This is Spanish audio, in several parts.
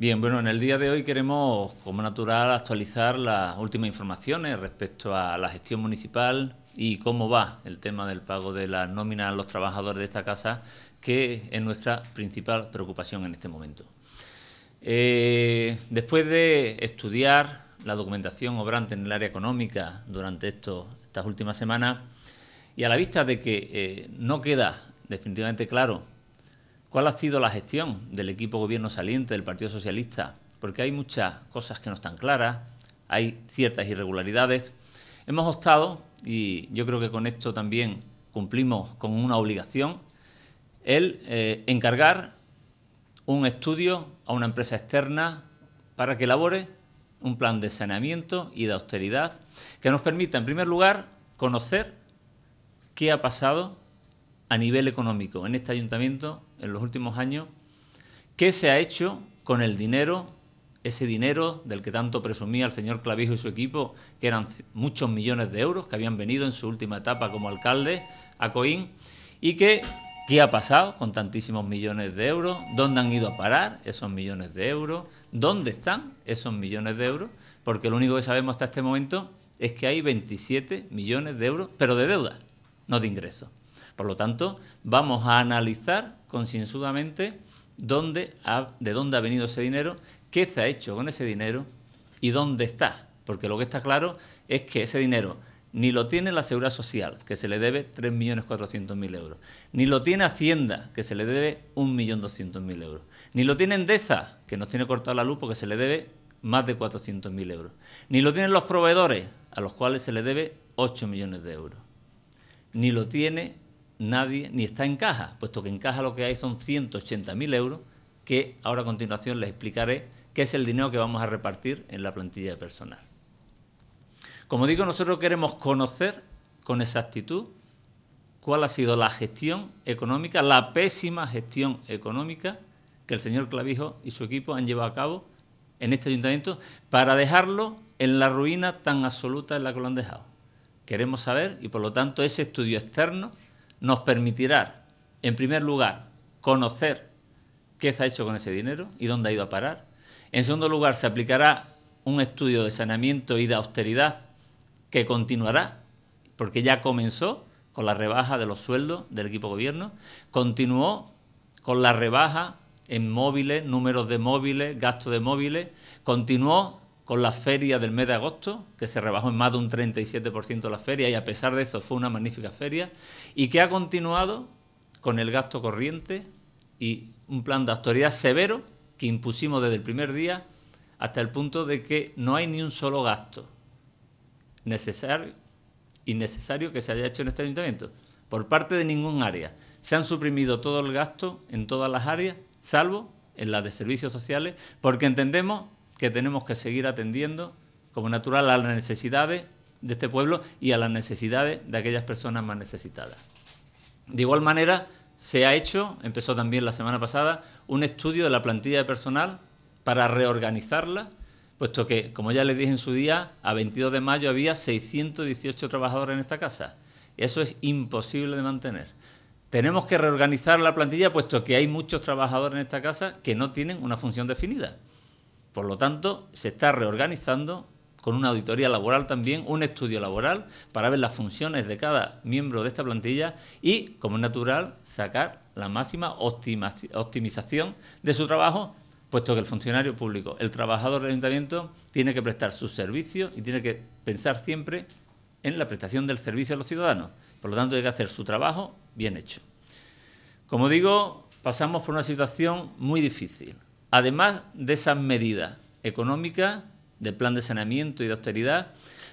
Bien, bueno, en el día de hoy queremos, como natural, actualizar las últimas informaciones respecto a la gestión municipal y cómo va el tema del pago de las nóminas a los trabajadores de esta casa, que es nuestra principal preocupación en este momento. Eh, después de estudiar la documentación obrante en el área económica durante esto, estas últimas semanas, y a la vista de que eh, no queda definitivamente claro ¿Cuál ha sido la gestión del equipo gobierno saliente del Partido Socialista? Porque hay muchas cosas que no están claras, hay ciertas irregularidades. Hemos optado, y yo creo que con esto también cumplimos con una obligación, el eh, encargar un estudio a una empresa externa para que elabore un plan de saneamiento y de austeridad que nos permita, en primer lugar, conocer qué ha pasado a nivel económico en este ayuntamiento en los últimos años, qué se ha hecho con el dinero, ese dinero del que tanto presumía el señor Clavijo y su equipo, que eran muchos millones de euros que habían venido en su última etapa como alcalde a Coín, y que qué ha pasado con tantísimos millones de euros, dónde han ido a parar esos millones de euros, dónde están esos millones de euros, porque lo único que sabemos hasta este momento es que hay 27 millones de euros, pero de deuda, no de ingresos. Por lo tanto, vamos a analizar concienzudamente dónde de dónde ha venido ese dinero, qué se ha hecho con ese dinero y dónde está. Porque lo que está claro es que ese dinero ni lo tiene la Seguridad Social, que se le debe 3.400.000 euros, ni lo tiene Hacienda, que se le debe 1.200.000 euros, ni lo tiene Endesa, que nos tiene cortada la luz porque se le debe más de 400.000 euros, ni lo tienen los proveedores, a los cuales se le debe 8 millones de euros, ni lo tiene nadie ni está en caja, puesto que en caja lo que hay son 180.000 euros, que ahora a continuación les explicaré qué es el dinero que vamos a repartir en la plantilla de personal. Como digo, nosotros queremos conocer con exactitud cuál ha sido la gestión económica, la pésima gestión económica que el señor Clavijo y su equipo han llevado a cabo en este ayuntamiento para dejarlo en la ruina tan absoluta en la que lo han dejado. Queremos saber y por lo tanto ese estudio externo nos permitirá, en primer lugar, conocer qué se ha hecho con ese dinero y dónde ha ido a parar. En segundo lugar, se aplicará un estudio de saneamiento y de austeridad que continuará, porque ya comenzó con la rebaja de los sueldos del equipo gobierno, continuó con la rebaja en móviles, números de móviles, gastos de móviles, continuó con la feria del mes de agosto, que se rebajó en más de un 37% la feria y a pesar de eso fue una magnífica feria, y que ha continuado con el gasto corriente y un plan de autoridad severo que impusimos desde el primer día hasta el punto de que no hay ni un solo gasto necesario, y necesario que se haya hecho en este ayuntamiento, por parte de ningún área. Se han suprimido todo el gasto en todas las áreas, salvo en las de servicios sociales, porque entendemos que tenemos que seguir atendiendo como natural a las necesidades de este pueblo y a las necesidades de aquellas personas más necesitadas. De igual manera, se ha hecho, empezó también la semana pasada, un estudio de la plantilla de personal para reorganizarla, puesto que, como ya les dije en su día, a 22 de mayo había 618 trabajadores en esta casa. Eso es imposible de mantener. Tenemos que reorganizar la plantilla, puesto que hay muchos trabajadores en esta casa que no tienen una función definida. Por lo tanto, se está reorganizando con una auditoría laboral también, un estudio laboral para ver las funciones de cada miembro de esta plantilla y, como es natural, sacar la máxima optimización de su trabajo, puesto que el funcionario público, el trabajador del ayuntamiento, tiene que prestar sus servicios y tiene que pensar siempre en la prestación del servicio a los ciudadanos. Por lo tanto, hay que hacer su trabajo bien hecho. Como digo, pasamos por una situación muy difícil. Además de esas medidas económicas, del plan de saneamiento y de austeridad,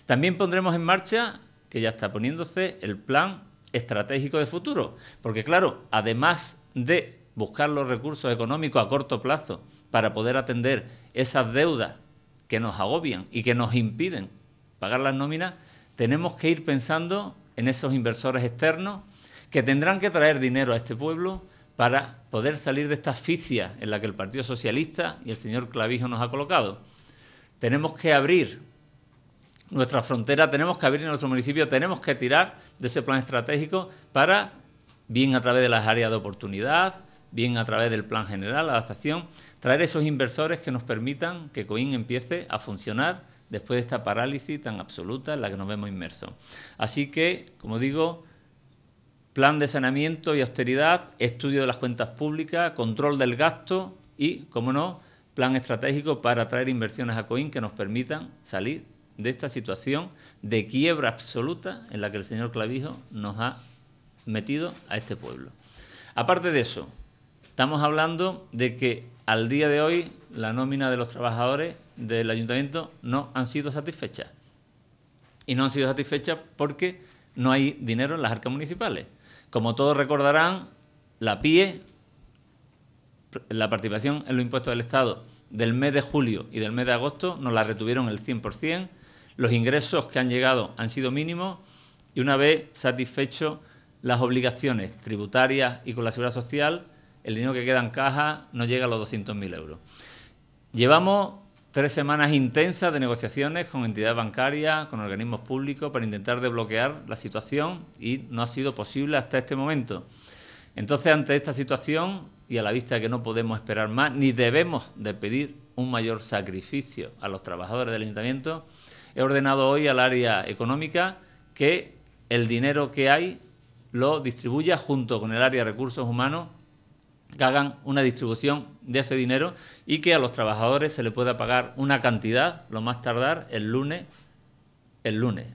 también pondremos en marcha, que ya está poniéndose, el plan estratégico de futuro. Porque claro, además de buscar los recursos económicos a corto plazo para poder atender esas deudas que nos agobian y que nos impiden pagar las nóminas, tenemos que ir pensando en esos inversores externos que tendrán que traer dinero a este pueblo para poder salir de esta asfixia en la que el Partido Socialista y el señor Clavijo nos ha colocado. Tenemos que abrir nuestra frontera, tenemos que abrir nuestro municipio, tenemos que tirar de ese plan estratégico para, bien a través de las áreas de oportunidad, bien a través del plan general, adaptación, traer esos inversores que nos permitan que COIN empiece a funcionar después de esta parálisis tan absoluta en la que nos vemos inmersos. Así que, como digo, plan de saneamiento y austeridad, estudio de las cuentas públicas, control del gasto y, como no, plan estratégico para atraer inversiones a Coín que nos permitan salir de esta situación de quiebra absoluta en la que el señor Clavijo nos ha metido a este pueblo. Aparte de eso, estamos hablando de que al día de hoy la nómina de los trabajadores del ayuntamiento no han sido satisfechas. Y no han sido satisfechas porque no hay dinero en las arcas municipales. Como todos recordarán, la PIE, la participación en los impuestos del Estado del mes de julio y del mes de agosto, nos la retuvieron el 100%, los ingresos que han llegado han sido mínimos y una vez satisfecho las obligaciones tributarias y con la seguridad social, el dinero que queda en caja no llega a los 200.000 euros. Llevamos Tres semanas intensas de negociaciones con entidades bancarias, con organismos públicos, para intentar desbloquear la situación y no ha sido posible hasta este momento. Entonces, ante esta situación y a la vista de que no podemos esperar más, ni debemos de pedir un mayor sacrificio a los trabajadores del ayuntamiento, he ordenado hoy al área económica que el dinero que hay lo distribuya junto con el área de recursos humanos que hagan una distribución de ese dinero y que a los trabajadores se le pueda pagar una cantidad, lo más tardar, el lunes, el lunes,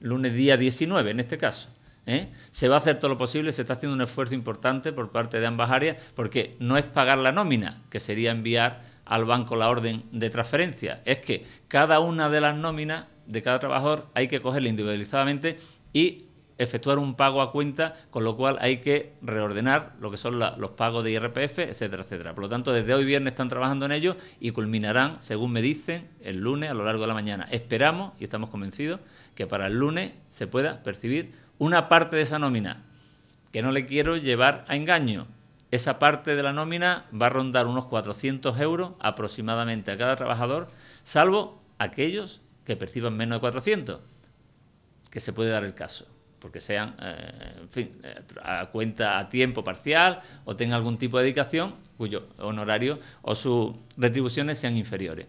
lunes día 19 en este caso. ¿eh? Se va a hacer todo lo posible, se está haciendo un esfuerzo importante por parte de ambas áreas, porque no es pagar la nómina, que sería enviar al banco la orden de transferencia, es que cada una de las nóminas de cada trabajador hay que cogerla individualizadamente y efectuar un pago a cuenta, con lo cual hay que reordenar lo que son los pagos de IRPF, etcétera, etcétera. Por lo tanto, desde hoy viernes están trabajando en ello y culminarán, según me dicen, el lunes a lo largo de la mañana. Esperamos y estamos convencidos que para el lunes se pueda percibir una parte de esa nómina, que no le quiero llevar a engaño. Esa parte de la nómina va a rondar unos 400 euros aproximadamente a cada trabajador, salvo aquellos que perciban menos de 400, que se puede dar el caso porque sean, eh, eh, a cuenta a tiempo parcial o tengan algún tipo de dedicación cuyo honorario o sus retribuciones sean inferiores.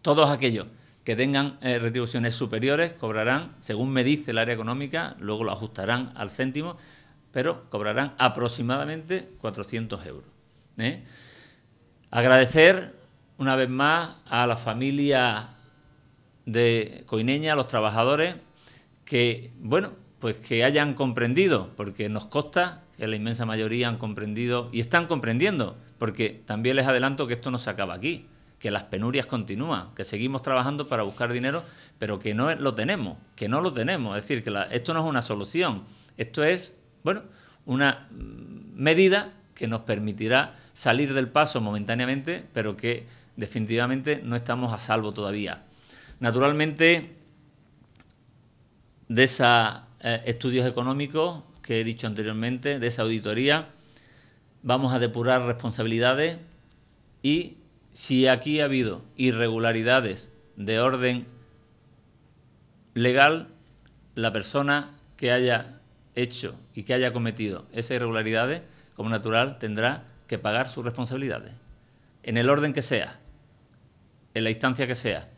Todos aquellos que tengan eh, retribuciones superiores cobrarán, según me dice el área económica, luego lo ajustarán al céntimo, pero cobrarán aproximadamente 400 euros. Agradecer una vez más a la familia de Coineña, a los trabajadores, que, bueno, pues que hayan comprendido, porque nos consta que la inmensa mayoría han comprendido y están comprendiendo, porque también les adelanto que esto no se acaba aquí, que las penurias continúan, que seguimos trabajando para buscar dinero, pero que no lo tenemos, que no lo tenemos, es decir, que esto no es una solución, esto es, bueno, una mm, medida que nos permitirá salir del paso momentáneamente, pero que definitivamente no estamos a salvo todavía. Naturalmente, de esa eh, estudios económicos que he dicho anteriormente, de esa auditoría. Vamos a depurar responsabilidades y si aquí ha habido irregularidades de orden legal, la persona que haya hecho y que haya cometido esas irregularidades, como natural, tendrá que pagar sus responsabilidades, en el orden que sea, en la instancia que sea.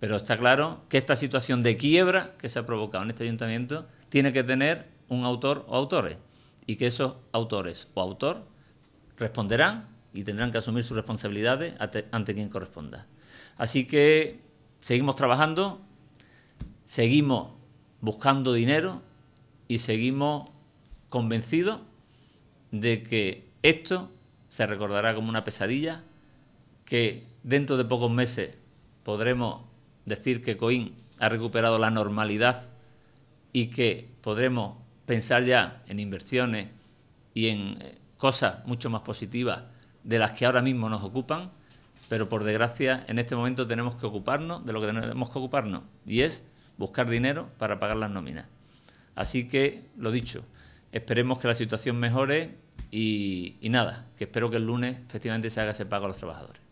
Pero está claro que esta situación de quiebra que se ha provocado en este ayuntamiento tiene que tener un autor o autores y que esos autores o autor responderán y tendrán que asumir sus responsabilidades ante, quien corresponda. Así que seguimos trabajando, seguimos buscando dinero y seguimos convencidos de que esto se recordará como una pesadilla, que dentro de pocos meses podremos decir que COIN ha recuperado la normalidad y que podremos pensar ya en inversiones y en eh, cosas mucho más positivas de las que ahora mismo nos ocupan, pero por desgracia en este momento tenemos que ocuparnos de lo que tenemos que ocuparnos, y es buscar dinero para pagar las nóminas. Así que, lo dicho, esperemos que la situación mejore y, nada, que espero que el lunes efectivamente se haga ese pago a los trabajadores.